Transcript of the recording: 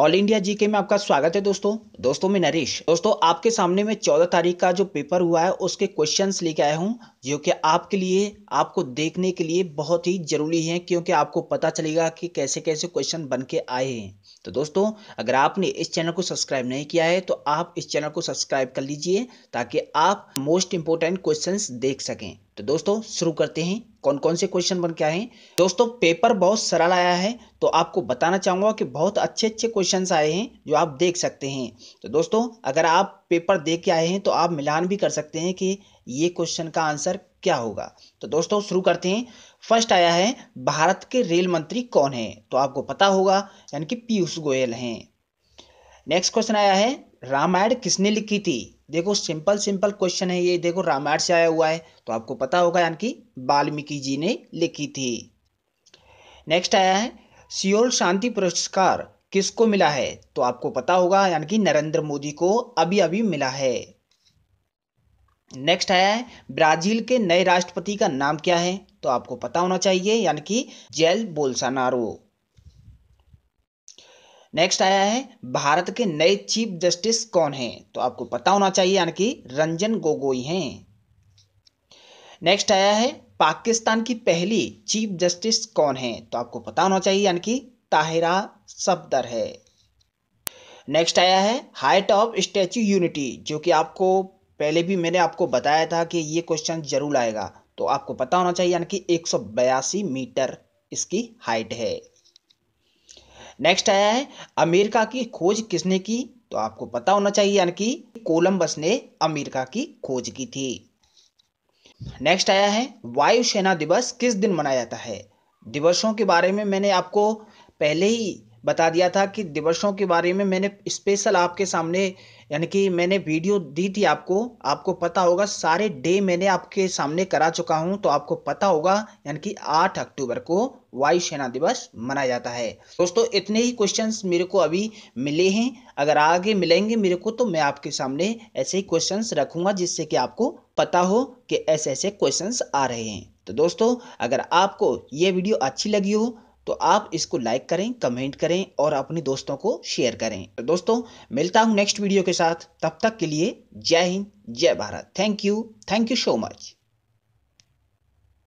all India GK में आपका स्वागत है दोस्तों दोस्तों मैं नरेश दोस्तों आपके सामने में चौदह तारीख का जो पेपर हुआ है उसके क्वेश्चंस लेके आया हूँ जो कि आपके लिए आपको देखने के लिए बहुत ही जरूरी है क्योंकि आपको पता चलेगा कि कैसे कैसे क्वेश्चन बन के आए हैं तो दोस्तों अगर आपने इस चैनल को सब्सक्राइब नहीं किया है तो आप इस चैनल को सब्सक्राइब कर लीजिए ताकि आप मोस्ट इम्पोर्टेंट क्वेश्चन देख सकें तो दोस्तों शुरू करते हैं कौन कौन से क्वेश्चन बन के आए हैं दोस्तों पेपर बहुत सरल आया है तो आपको बताना चाहूँगा कि बहुत अच्छे अच्छे क्वेश्चंस आए हैं जो आप देख सकते हैं तो दोस्तों अगर आप पेपर देख के आए हैं तो आप मिलान भी कर सकते हैं कि ये क्वेश्चन का आंसर क्या होगा तो दोस्तों शुरू करते हैं फर्स्ट आया है भारत के रेल मंत्री कौन है तो आपको पता होगा यानी कि पीयूष गोयल हैं नेक्स्ट क्वेश्चन आया है रामायण किसने लिखी थी देखो सिंपल सिंपल क्वेश्चन है ये देखो रामायण से आया हुआ है तो आपको पता होगा यानी कि वाल्मीकि जी ने लिखी थी नेक्स्ट आया है सियोल शांति पुरस्कार किसको मिला है तो आपको पता होगा यानी कि नरेंद्र मोदी को अभी अभी मिला है नेक्स्ट आया है ब्राजील के नए राष्ट्रपति का नाम क्या है तो आपको पता होना चाहिए यानी कि जेल बोलसानारो नेक्स्ट आया है भारत के नए चीफ जस्टिस कौन हैं तो आपको पता होना चाहिए यानी कि रंजन गोगोई हैं नेक्स्ट आया है पाकिस्तान की पहली चीफ जस्टिस कौन है तो आपको पता होना चाहिए यानी कि ताहिरा सफदर है नेक्स्ट आया है हाइट ऑफ स्टैचू यूनिटी जो कि आपको पहले भी मैंने आपको बताया था कि ये क्वेश्चन जरूर आएगा तो आपको पता होना चाहिए यानी कि एक मीटर इसकी हाइट है नेक्स्ट आया है अमेरिका की खोज किसने की तो आपको पता होना चाहिए यानी कि कोलंबस ने अमेरिका की खोज की थी नेक्स्ट आया है वायुसेना दिवस किस दिन मनाया जाता है दिवसों के बारे में मैंने आपको पहले ही बता दिया था कि दिवसों के बारे में मैंने स्पेशल आपके सामने यानी कि मैंने वीडियो दी थी आपको आपको पता होगा सारे डे मैंने आपके सामने करा चुका हूं तो आपको पता होगा यानी कि 8 अक्टूबर को वायुसेना दिवस मनाया जाता है दोस्तों इतने ही क्वेश्चंस मेरे को अभी मिले हैं अगर आगे मिलेंगे मेरे को तो मैं आपके सामने ऐसे ही क्वेश्चन रखूंगा जिससे कि आपको पता हो कि ऐसे ऐसे क्वेश्चन आ रहे हैं तो दोस्तों अगर आपको ये वीडियो अच्छी लगी हो तो आप इसको लाइक करें कमेंट करें और अपने दोस्तों को शेयर करें तो दोस्तों मिलता हूँ नेक्स्ट वीडियो के साथ तब तक के लिए जय हिंद जय Bharat thank you thank you so much